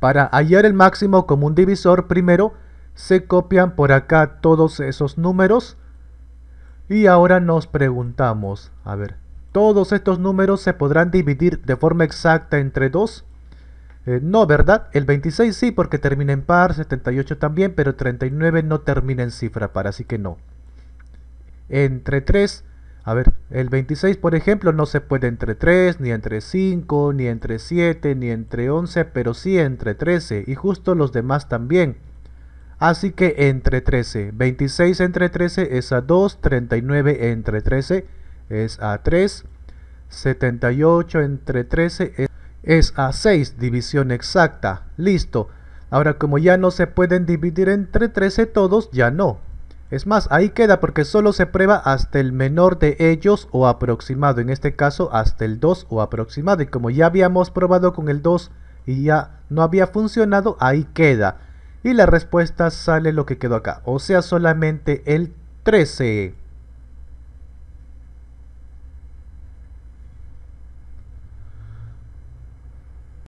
Para hallar el máximo común divisor primero se copian por acá todos esos números y ahora nos preguntamos, a ver, ¿todos estos números se podrán dividir de forma exacta entre 2? Eh, no, ¿verdad? El 26 sí, porque termina en par, 78 también, pero 39 no termina en cifra par, así que no. Entre 3 a ver, el 26 por ejemplo no se puede entre 3, ni entre 5, ni entre 7, ni entre 11, pero sí entre 13 y justo los demás también. Así que entre 13, 26 entre 13 es a 2, 39 entre 13 es a 3, 78 entre 13 es, a 6, división exacta, listo. Ahora como ya no se pueden dividir entre 13 todos, ya no, es más, ahí queda porque solo se prueba hasta el menor de ellos o aproximado, en este caso hasta el 2 o aproximado. Y como ya habíamos probado con el 2 y ya no había funcionado, ahí queda. Y la respuesta sale lo que quedó acá, o sea solamente el 13.